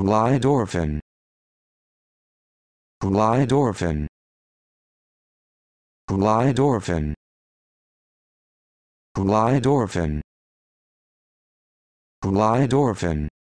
Gliadorphin. Gliadorphin. Gliadorphin. Gliadorphin. Gliadorphin.